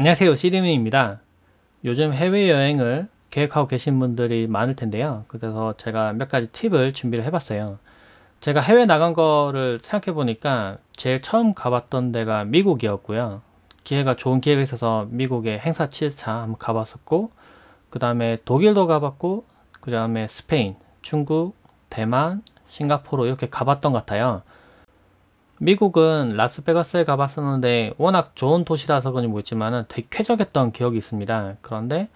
안녕하세요. 시드미입니다 요즘 해외여행을 계획하고 계신 분들이 많을 텐데요. 그래서 제가 몇 가지 팁을 준비를 해봤어요. 제가 해외 나간 거를 생각해보니까 제일 처음 가봤던 데가 미국이었고요. 기회가 좋은 기회가 있어서 미국의 행사 7차 한번 가봤었고 그 다음에 독일도 가봤고 그 다음에 스페인, 중국, 대만, 싱가포르 이렇게 가봤던 것 같아요. 미국은 라스베가스에 가봤었는데 워낙 좋은 도시라서 그런지 모르지만은 되게 쾌적했던 기억이 있습니다. 그런데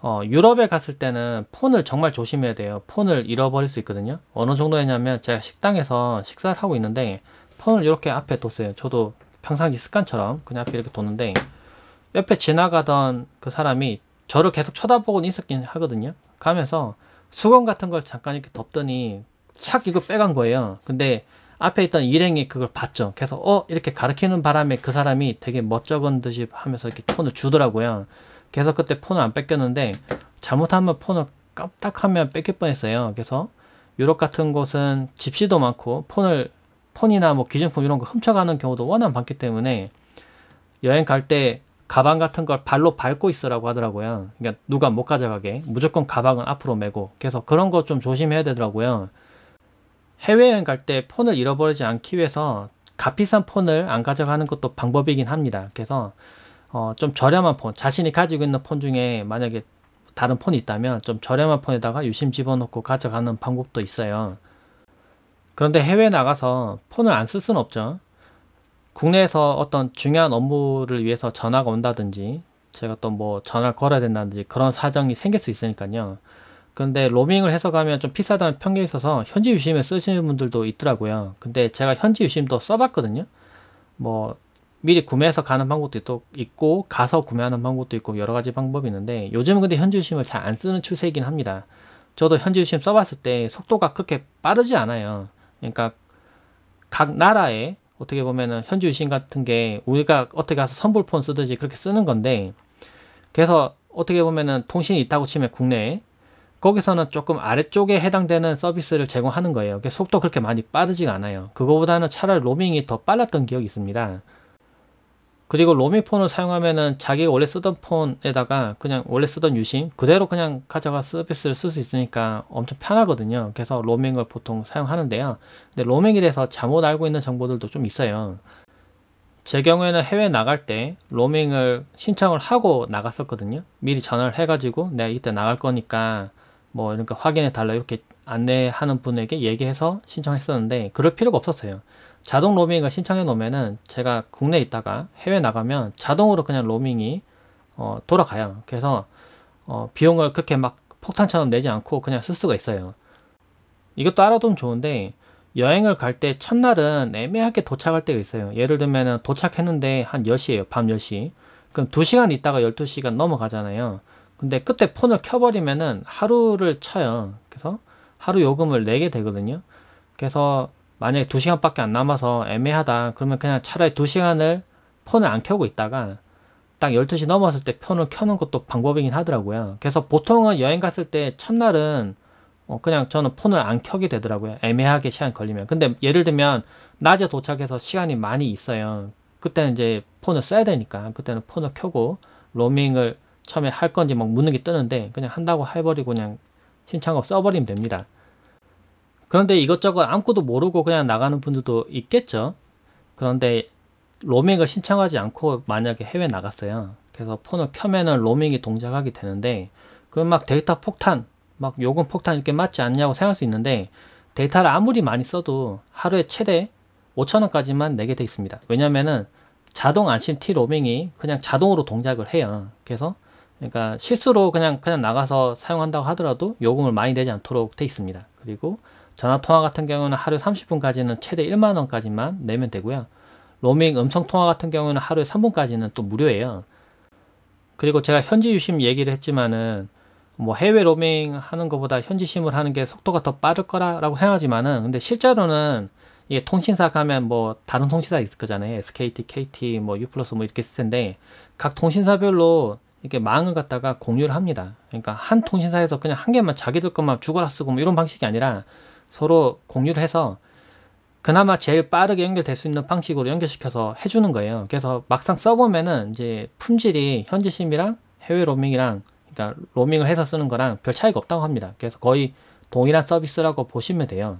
어, 유럽에 갔을 때는 폰을 정말 조심해야 돼요. 폰을 잃어버릴 수 있거든요. 어느 정도였냐면 제가 식당에서 식사를 하고 있는데 폰을 이렇게 앞에 뒀어요. 저도 평상시 습관처럼 그냥 앞에 이렇게 뒀는데 옆에 지나가던 그 사람이 저를 계속 쳐다보고는 있었긴 하거든요. 가면서 수건 같은 걸 잠깐 이렇게 덮더니 착 이거 빼간 거예요. 근데 앞에 있던 일행이 그걸 봤죠. 그래서 어 이렇게 가르키는 바람에 그 사람이 되게 멋쩍은 듯이 하면서 이렇게 폰을 주더라고요. 그래서 그때 폰을 안 뺏겼는데 잘못하면 폰을 깜빡하면 뺏길 뻔했어요. 그래서 유럽 같은 곳은 집시도 많고 폰을 폰이나 뭐기증품 이런 거 훔쳐가는 경우도 워낙 많기 때문에 여행 갈 때 가방 같은 걸 발로 밟고 있으라고 하더라고요. 그러니까 누가 못 가져가게 무조건 가방은 앞으로 메고 그래서 그런 거 좀 조심해야 되더라고요. 해외여행 갈 때 폰을 잃어버리지 않기 위해서 값비싼 폰을 안 가져가는 것도 방법이긴 합니다. 그래서 어, 좀 저렴한 폰, 자신이 가지고 있는 폰 중에 만약에 다른 폰이 있다면 좀 저렴한 폰에다가 유심 집어넣고 가져가는 방법도 있어요. 그런데 해외 나가서 폰을 안 쓸 수는 없죠. 국내에서 어떤 중요한 업무를 위해서 전화가 온다든지 제가 또 뭐 전화를 걸어야 된다든지 그런 사정이 생길 수 있으니까요. 근데 로밍을 해서 가면 좀 비싸다는 편견이 있어서 현지 유심에 쓰시는 분들도 있더라고요. 근데 제가 현지 유심도 써봤거든요. 뭐 미리 구매해서 가는 방법도 있고, 있고 가서 구매하는 방법도 있고 여러 가지 방법이 있는데 요즘은 근데 현지 유심을 잘 안 쓰는 추세이긴 합니다. 저도 현지 유심 써봤을 때 속도가 그렇게 빠르지 않아요. 그러니까 각 나라에 어떻게 보면은 현지 유심 같은 게 우리가 어떻게 가서 선불폰 쓰듯이 그렇게 쓰는 건데 그래서 어떻게 보면은 통신이 있다고 치면 국내에 거기서는 조금 아래쪽에 해당되는 서비스를 제공하는 거예요. 속도 그렇게 많이 빠르지가 않아요. 그거보다는 차라리 로밍이 더 빨랐던 기억이 있습니다. 그리고 로밍 폰을 사용하면은 자기 가 원래 쓰던 폰에다가 그냥 원래 쓰던 유심 그대로 그냥 가져가 서비스를 쓸 수 있으니까 엄청 편하거든요. 그래서 로밍을 보통 사용하는데요. 근데 로밍에 대해서 잘못 알고 있는 정보들도 좀 있어요. 제 경우에는 해외 나갈 때 로밍을 신청을 하고 나갔었거든요. 미리 전화를 해가지고 내가 이때 나갈 거니까 뭐 이렇게 그러니까 확인해 달라 이렇게 안내하는 분에게 얘기해서 신청했었는데 그럴 필요가 없었어요. 자동 로밍을 신청해 놓으면은 제가 국내에 있다가 해외 나가면 자동으로 그냥 로밍이 어, 돌아가요. 그래서 어, 비용을 그렇게 막 폭탄처럼 내지 않고 그냥 쓸 수가 있어요. 이것도 알아두면 좋은데 여행을 갈 때 첫날은 애매하게 도착할 때가 있어요. 예를 들면은 도착했는데 한1 0시에요밤 10시. 그럼 2시간 있다가 12시간 넘어가잖아요. 근데 그때 폰을 켜버리면은 하루를 쳐요. 그래서 하루 요금을 내게 되거든요. 그래서 만약에 2시간밖에안 남아서 애매하다. 그러면 그냥 차라리 2시간을 폰을 안 켜고 있다가 딱 12시 넘었을 때 폰을 켜는 것도 방법이긴 하더라고요. 그래서 보통은 여행 갔을 때 첫날은 어 그냥 저는 폰을 안 켜게 되더라고요. 애매하게 시간 걸리면. 근데 예를 들면 낮에 도착해서 시간이 많이 있어요. 그때는 이제 폰을 써야 되니까 그때는 폰을 켜고 로밍을 처음에 할 건지 막 묻는 게 뜨는데 그냥 한다고 해버리고 그냥 신청하고 써버리면 됩니다. 그런데 이것저것 아무것도 모르고 그냥 나가는 분들도 있겠죠. 그런데 로밍을 신청하지 않고 만약에 해외 나갔어요. 그래서 폰을 켜면은 로밍이 동작하게 되는데 그럼 막 데이터 폭탄, 막 요금 폭탄 이렇게 맞지 않냐고 생각할 수 있는데 데이터를 아무리 많이 써도 하루에 최대 5천원까지만 내게 돼 있습니다. 왜냐면은 자동 안심 T 로밍이 그냥 자동으로 동작을 해요. 그래서 그러니까 실수로 그냥 그냥 나가서 사용한다고 하더라도 요금을 많이 내지 않도록 돼 있습니다. 그리고 전화 통화 같은 경우는 하루 30분까지는 최대 1만 원까지만 내면 되고요. 로밍 음성 통화 같은 경우는 하루에 3분까지는 또 무료예요. 그리고 제가 현지 유심 얘기를 했지만은 뭐 해외 로밍 하는 것보다 현지 심을 하는 게 속도가 더 빠를 거라라고 생각하지만은 근데 실제로는 이게 통신사 가면 뭐 다른 통신사 있을 거잖아요. SKT, KT, 뭐 U 플러스 뭐 이렇게 있을 텐데 각 통신사별로 이렇게 망을 갖다가 공유를 합니다. 그러니까 한 통신사에서 그냥 한 개만 자기들 것만 죽어라 쓰고 뭐 이런 방식이 아니라 서로 공유를 해서 그나마 제일 빠르게 연결될 수 있는 방식으로 연결시켜서 해주는 거예요. 그래서 막상 써보면은 이제 품질이 현지 심이랑 해외 로밍이랑 그러니까 로밍을 해서 쓰는 거랑 별 차이가 없다고 합니다. 그래서 거의 동일한 서비스라고 보시면 돼요.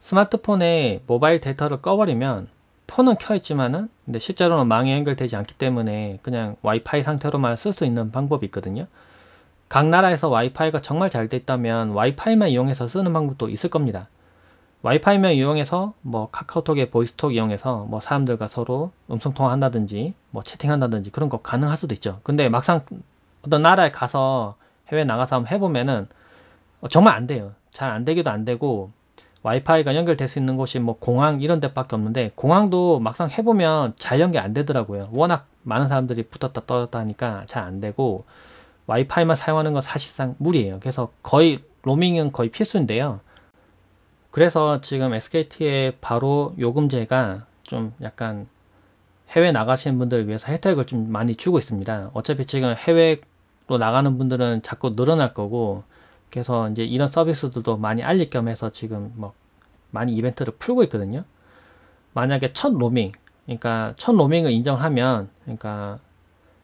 스마트폰에 모바일 데이터를 꺼버리면 폰은 켜있지만은 근데 실제로는 망에 연결되지 않기 때문에 그냥 와이파이 상태로만 쓸 수 있는 방법이 있거든요. 각 나라에서 와이파이가 정말 잘돼 있다면 와이파이만 이용해서 쓰는 방법도 있을 겁니다. 와이파이만 이용해서 뭐카카오톡에 보이스톡 이용해서 뭐 사람들과 서로 음성통화 한다든지 뭐 채팅한다든지 그런 거 가능할 수도 있죠. 근데 막상 어떤 나라에 가서 해외 나가서 한번 해보면은 어, 정말 안 돼요. 잘 안 되기도 안 되고 와이파이가 연결될 수 있는 곳이 뭐 공항 이런 데밖에 없는데 공항도 막상 해보면 잘 연결 안 되더라고요. 워낙 많은 사람들이 붙었다 떨었다 하니까 잘 안 되고 와이파이만 사용하는 건 사실상 무리예요. 그래서 거의 로밍은 거의 필수인데요. 그래서 지금 SKT의 바로 요금제가 좀 약간 해외 나가시는 분들을 위해서 혜택을 좀 많이 주고 있습니다. 어차피 지금 해외로 나가는 분들은 자꾸 늘어날 거고 그래서 이제 이런 서비스들도 많이 알릴 겸 해서 지금 뭐 많이 이벤트를 풀고 있거든요. 만약에 첫 로밍, 그러니까 첫 로밍을 인정하면, 그러니까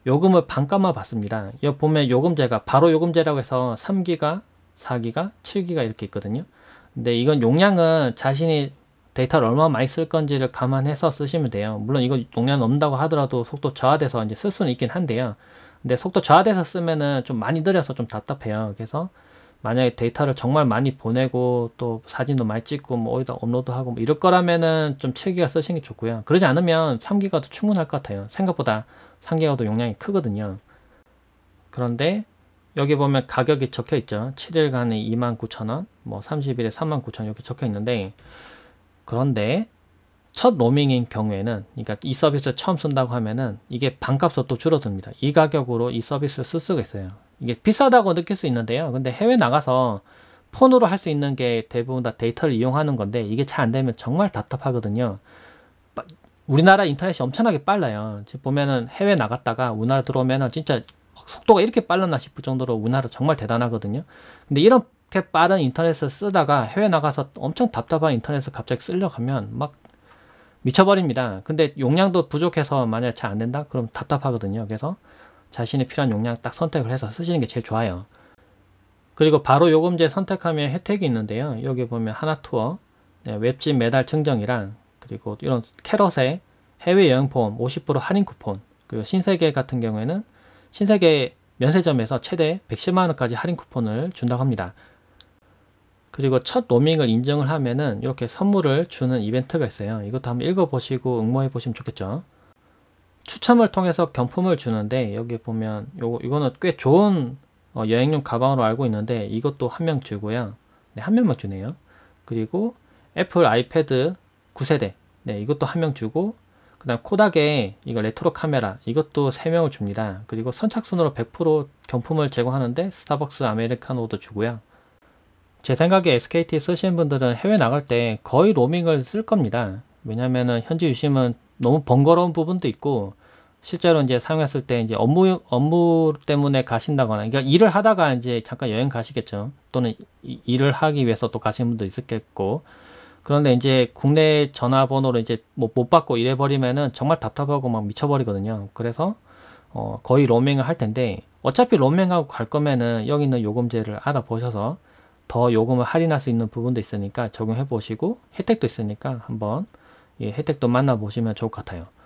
요금을 반값만 받습니다. 여기 보면 요금제가 바로 요금제라고 해서 3기가, 4기가, 7기가 이렇게 있거든요. 근데 이건 용량은 자신이 데이터를 얼마 많이 쓸 건지를 감안해서 쓰시면 돼요. 물론 이거 용량 넘는다고 하더라도 속도 저하돼서 이제 쓸 수는 있긴 한데요. 근데 속도 저하돼서 쓰면은 좀 많이 느려서 좀 답답해요. 그래서 만약에 데이터를 정말 많이 보내고 또 사진도 많이 찍고 뭐 어디다 업로드하고 뭐 이럴 거라면은 좀 7기가 쓰시는 게 좋고요. 그러지 않으면 3기가도 충분할 것 같아요. 생각보다 3기가도 용량이 크거든요. 그런데 여기 보면 가격이 적혀 있죠. 7일간에 29,000원, 뭐 30일에 39,000원 이렇게 적혀 있는데 그런데 첫 로밍인 경우에는 그러니까 이 서비스 처음 쓴다고 하면은 이게 반값으로또 줄어듭니다. 이 가격으로 이 서비스 쓸 수가 있어요. 이게 비싸다고 느낄 수 있는데요. 근데 해외 나가서 폰으로 할 수 있는 게 대부분 다 데이터를 이용하는 건데 이게 잘 안 되면 정말 답답하거든요. 우리나라 인터넷이 엄청나게 빨라요. 지금 보면은 해외 나갔다가 우리나라 들어오면은 진짜 속도가 이렇게 빨랐나 싶을 정도로 우리나라 정말 대단하거든요. 근데 이렇게 빠른 인터넷을 쓰다가 해외 나가서 엄청 답답한 인터넷을 갑자기 쓰려고 하면 막 미쳐버립니다. 근데 용량도 부족해서 만약에 잘 안 된다? 그럼 답답하거든요. 그래서 자신의 필요한 용량 딱 선택을 해서 쓰시는 게 제일 좋아요. 그리고 바로 요금제 선택하면 혜택이 있는데요. 여기 보면 하나투어, 네, 웹진 매달 증정이랑 그리고 이런 캐럿의 해외여행 보험 50% 할인 쿠폰 그리고 신세계 같은 경우에는 신세계 면세점에서 최대 110만원까지 할인 쿠폰을 준다고 합니다. 그리고 첫 로밍을 인정을 하면은 이렇게 선물을 주는 이벤트가 있어요. 이것도 한번 읽어보시고 응모해 보시면 좋겠죠. 추첨을 통해서 경품을 주는데 여기 보면 요거 이거는 꽤 좋은 어, 여행용 가방으로 알고 있는데 이것도 한 명 주고요. 네, 한 명만 주네요. 그리고 애플 아이패드 9세대. 네, 이것도 한 명 주고 그다음 코닥의 이거 레트로 카메라 이것도 3명을 줍니다. 그리고 선착순으로 100% 경품을 제공하는데 스타벅스 아메리카노도 주고요. 제 생각에 SKT 쓰시는 분들은 해외 나갈 때 거의 로밍을 쓸 겁니다. 왜냐면은 현지 유심은 너무 번거로운 부분도 있고 실제로 이제 사용했을 때 이제 업무 업무 때문에 가신다거나 그러니까 일을 하다가 이제 잠깐 여행 가시겠죠 또는 이, 일을 하기 위해서 또 가시는 분도 있었겠고 그런데 이제 국내 전화번호를 이제 뭐 못 받고 이래버리면은 정말 답답하고 막 미쳐버리거든요 그래서 어 거의 로밍을 할 텐데 어차피 로밍하고 갈 거면은 여기 있는 요금제를 알아보셔서 더 요금을 할인할 수 있는 부분도 있으니까 적용해 보시고 혜택도 있으니까 한번 예, 혜택도 만나보시면 좋을 것 같아요